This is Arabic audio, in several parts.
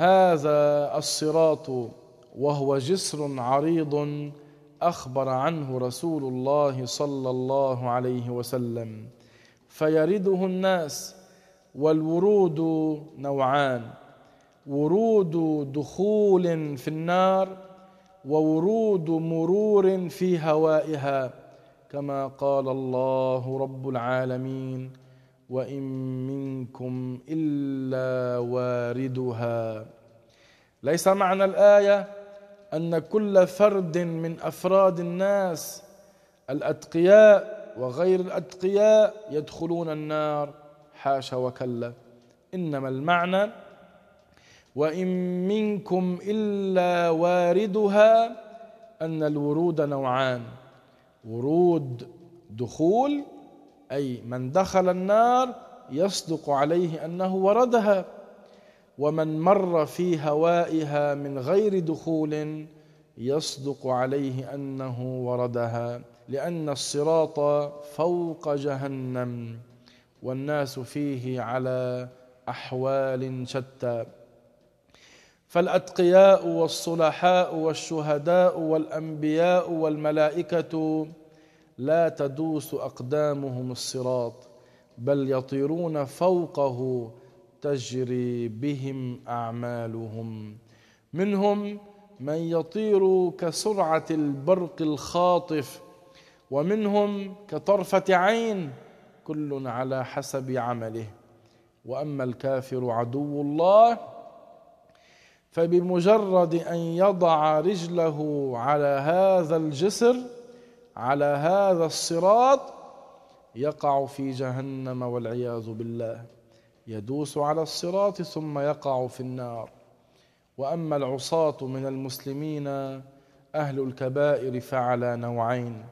هذا الصراط وهو جسر عريض اخبر عنه رسول الله صلى الله عليه وسلم فيرده الناس والورود نوعان ورود دخول في النار وورود مرور في هوائها كما قال الله رب العالمين وان منكم إلا واردها ليس معنى الآية أن كل فرد من أفراد الناس الأتقياء وغير الأتقياء يدخلون النار حاشا وكلا إنما المعنى وإن منكم إلا واردها أن الورود نوعان ورود دخول أي من دخل النار يصدق عليه انه وردها ومن مر في هوائها من غير دخول يصدق عليه انه وردها لان الصراط فوق جهنم والناس فيه على احوال شتى فالاتقياء والصلحاء والشهداء والانبياء والملائكه لا تدوس اقدامهم الصراط بل يطيرون فوقه تجري بهم اعمالهم منهم من يطير كسرعه البرق الخاطف ومنهم كطرفه عين كل على حسب عمله واما الكافر عدو الله فبمجرد ان يضع رجله على هذا الجسر على هذا الصراط يقع في جهنم والعياذ بالله يدوس على الصراط ثم يقع في النار واما العصاه من المسلمين اهل الكبائر فعلى نوعين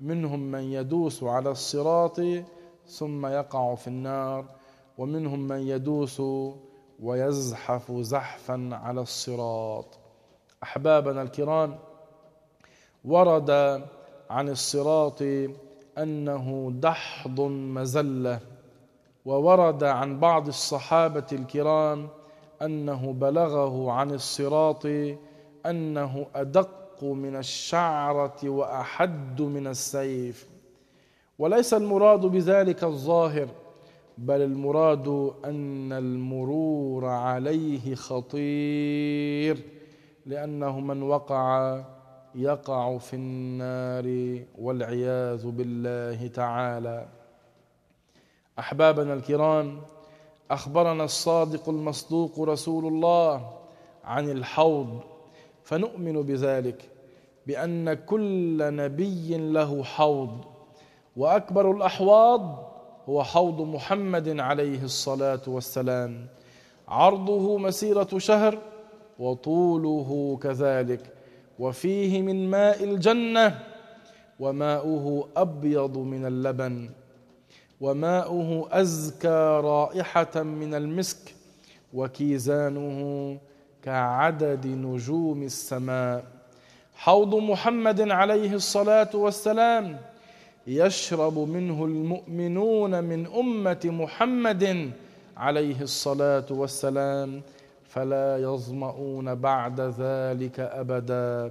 منهم من يدوس على الصراط ثم يقع في النار ومنهم من يدوس ويزحف زحفا على الصراط احبابنا الكرام ورد عن الصراط انه دحض مزله وورد عن بعض الصحابه الكرام انه بلغه عن الصراط انه ادق من الشعره واحد من السيف وليس المراد بذلك الظاهر بل المراد ان المرور عليه خطير لانه من وقع يقع في النار والعياذ بالله تعالى احبابنا الكرام اخبرنا الصادق المصدوق رسول الله عن الحوض فنؤمن بذلك بان كل نبي له حوض واكبر الاحواض هو حوض محمد عليه الصلاه والسلام عرضه مسيره شهر وطوله كذلك وفيه من ماء الجنة وماؤه أبيض من اللبن وماؤه أزكى رائحة من المسك وكيزانه كعدد نجوم السماء حوض محمد عليه الصلاة والسلام يشرب منه المؤمنون من أمة محمد عليه الصلاة والسلام فلا يظمؤون بعد ذلك ابدا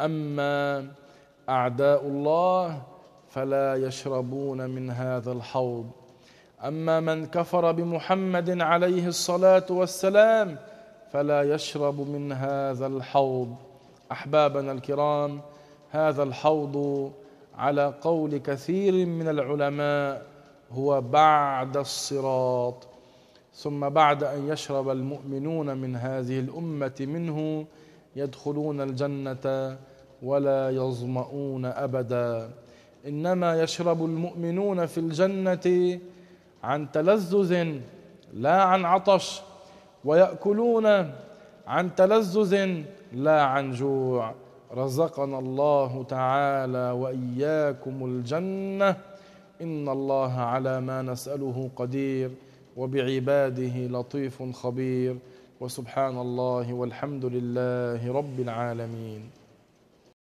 اما اعداء الله فلا يشربون من هذا الحوض اما من كفر بمحمد عليه الصلاه والسلام فلا يشرب من هذا الحوض احبابنا الكرام هذا الحوض على قول كثير من العلماء هو بعد الصراط ثم بعد ان يشرب المؤمنون من هذه الامه منه يدخلون الجنه ولا يظمؤون ابدا انما يشرب المؤمنون في الجنه عن تلذذ لا عن عطش وياكلون عن تلذذ لا عن جوع رزقنا الله تعالى واياكم الجنه ان الله على ما نساله قدير وبعباده لطيف خبير وسبحان الله والحمد لله رب العالمين